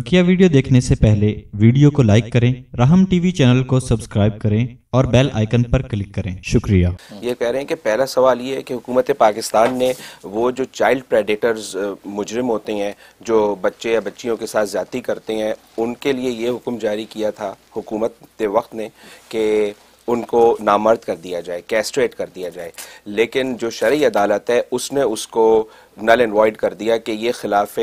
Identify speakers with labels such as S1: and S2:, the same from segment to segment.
S1: बकिया वीडियो देखने से पहले वीडियो को लाइक करें राहम टीवी चैनल को सब्सक्राइब करें और बेल आइकन पर क्लिक करें शुक्रिया ये कह रहे हैं कि पहला सवाल ये है कि हुकूमत पाकिस्तान ने वो जो चाइल्ड प्रेडेटर्स मुजरिम होते हैं जो बच्चे या बच्चियों के साथ ज़्यादा करते हैं उनके लिए ये हुक्म जारी किया था हुकूमत के वक्त ने कि उनको नामर्द कर दिया जाए कैस्ट्रेट कर दिया जाए लेकिन जो शर्य अदालत है उसने उसको नल एंड वॉइड कर दिया कि ये खिलाफ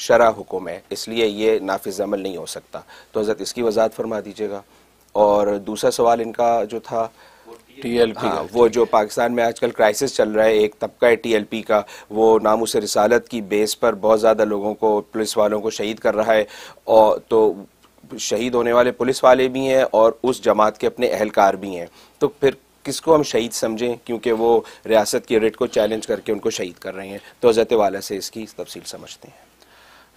S1: शरा हुक्म है इसलिए ये नाफिज अमल नहीं हो सकता तो हज़रत इसकी वजाहत फरमा दीजिएगा और दूसरा सवाल इनका जो था टी एल हाँ, वो जो पाकिस्तान में आजकल क्राइसिस चल रहा है एक तबका है टी एल पी का वो नाम उस रिसालत की बेस पर बहुत ज़्यादा लोगों को पुलिस वालों को शहीद कर रहा है और तो शहीद होने वाले पुलिस वाले भी हैं और उस जमात के अपने अहलकार भी हैं तो फिर किसको हम शहीद समझें क्योंकि वो रियासत की रेट को चैलेंज करके उनको शहीद कर रहे हैं तो हज़रत वाला से इसकी तफसील समझते हैं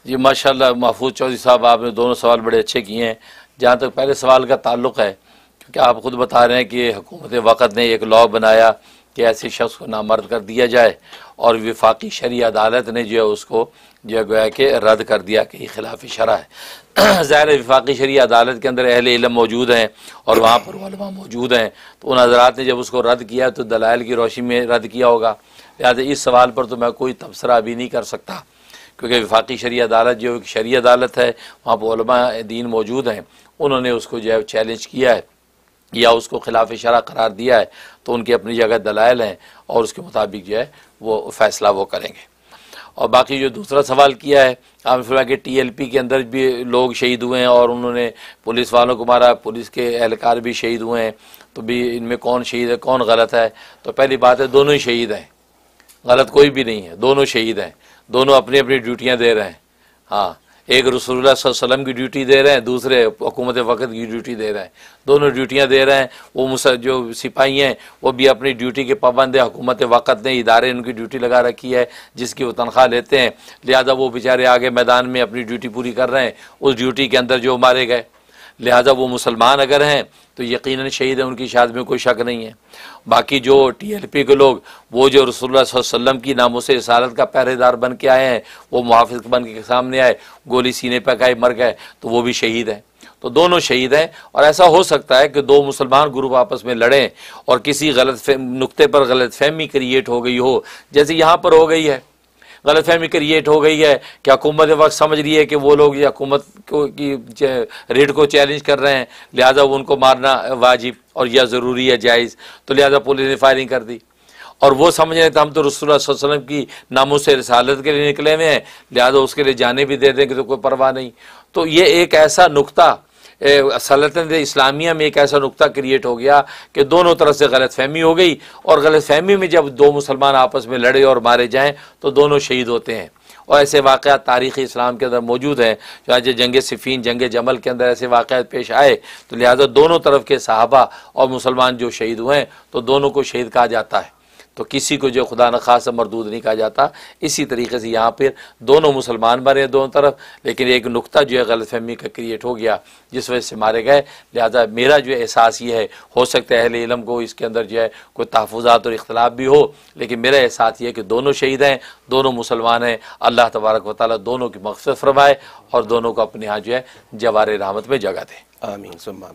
S2: जी माशाल्लाह महफूज चौधरी साहब आपने दोनों सवाल बड़े अच्छे किए हैं जहाँ तक पहले सवाल का ताल्लुक है क्योंकि आप खुद बता रहे हैं कि हुकूमत वक़्त ने एक लॉ बनाया कि ऐसे शख्स को नामर्द कर दिया जाए और विफाकी शरी अदालत ने जो है उसको जो है गोया कि रद्द कर दिया कि खिलाफ शरा है ज़ाहिर विफाकी शरी अदालत के अंदर अहल इलम मौजूद हैं और वहाँ पर वलमा मौजूद हैं तो उन हजरात ने जब उसको रद्द किया तो दलाइल की रोशनी में रद्द किया होगा लिहाजा इस सवाल पर तो मैं कोई तबसरा अभी नहीं कर सकता क्योंकि विफाक़ी शरी अदालत जो एक शरी अदालत है वहाँ पर दीन मौजूद हैं उन्होंने उसको जो है चैलेंज किया है या उसको खिलाफ इशारा करार दिया है तो उनकी अपनी जगह दलाइल हैं और उसके मुताबिक जो है वो फ़ैसला वो करेंगे और बाकी जो दूसरा सवाल किया है आमिर टी के टीएलपी के अंदर भी लोग शहीद हुए हैं और उन्होंने पुलिस वालों को मारा पुलिस के एहलकार भी शहीद हुए हैं तो भी इनमें कौन शहीद है कौन गलत है तो पहली बात है दोनों ही शहीद हैं गलत कोई भी नहीं है दोनों शहीद हैं दोनों अपनी अपनी ड्यूटियाँ दे रहे हैं हाँ एक रसूलुल्लाह वसल्लम की ड्यूटी दे रहे हैं दूसरे हुकूमत वक़्त की ड्यूटी दे रहे हैं दोनों ड्यूटियाँ दे रहे हैं वो मुसा जो सिपाही हैं वो भी अपनी ड्यूटी के पाबंद हैं हुकूमत वक़्त ने इदारे उनकी ड्यूटी लगा रखी है जिसकी वो तनख्वाह लेते हैं लिहाजा वो बेचारे आगे मैदान में अपनी ड्यूटी पूरी कर रहे हैं उस ड्यूटी के अंदर जो मारे गए लिहाजा वो मुसलमान अगर हैं तो यकीन शहीद हैं उनकी शादी में कोई शक नहीं है बाकी जो टी एल पी के लोग वो जो रसोल्ला वसम की नामों से इसारत का पहरेदार बन के आए हैं वो मुहाफ़ बन के सामने आए गोली सीने पर खाए मर गए तो वो भी शहीद हैं तो दोनों शहीद हैं और ऐसा हो सकता है कि दो मुसलमान ग्रुप आपस में लड़ें और किसी गलत नुक्ते पर गलत फहमी क्रिएट हो गई हो जैसे यहाँ पर हो गई है गलत फहमी क्रिएट हो गई है कि हकूमत वक्त समझ रही है कि वो लोग ये हकूमत की रेट को चैलेंज कर रहे हैं लिहाजा उनको मारना वाजिब और यह ज़रूरी है जायज़ तो लिहाजा पुलिस ने फायरिंग कर दी और वो समझ रहे थे तो हम तो रसूल वसलम की नामों से रसालत के लिए निकले हुए हैं लिहाजा उसके लिए जाने भी दे देंगे तो कोई परवाह नहीं तो ये एक ऐसा नुकता सल्तनत इस्लामिया में एक ऐसा नुकता क्रिएट हो गया कि दोनों तरफ से गलत फहमी हो गई और गलत फहमी में जब दो मुसलमान आपस में लड़े और मारे जाएँ तो दोनों शहीद होते हैं और ऐसे वाक़ तारीख़ इस्लाम के अंदर मौजूद हैं चाहे जंग सिफ़ीन जंग जमल के अंदर ऐसे वाक़ पेश आए तो लिहाजा दोनों तरफ के सहाबा और मुसलमान जो शहीद हुए हैं तो दोनों को शहीद कहा जाता है तो किसी को जो खुदा न खास मरदूद नहीं कहा जाता इसी तरीके से यहाँ पर दोनों मुसलमान मरे दोनों तरफ लेकिन एक नुकता जो है गलतफहमी का क्रिएट हो गया जिस वजह से मारे गए लिहाजा मेरा जो एहसास ये है हो सकता है अहल इलम को इसके अंदर जो है कोई तहफात और इख्तलाफ भी हो लेकिन मेरा एहसास ये है कि दोनों शहीद हैं दोनों मुसलमान हैं अल्लाह तबारक वाली दोनों की मकसद फरमाए और दोनों को अपने यहाँ जो है जवार रहमत में जगह दें आमीन सुम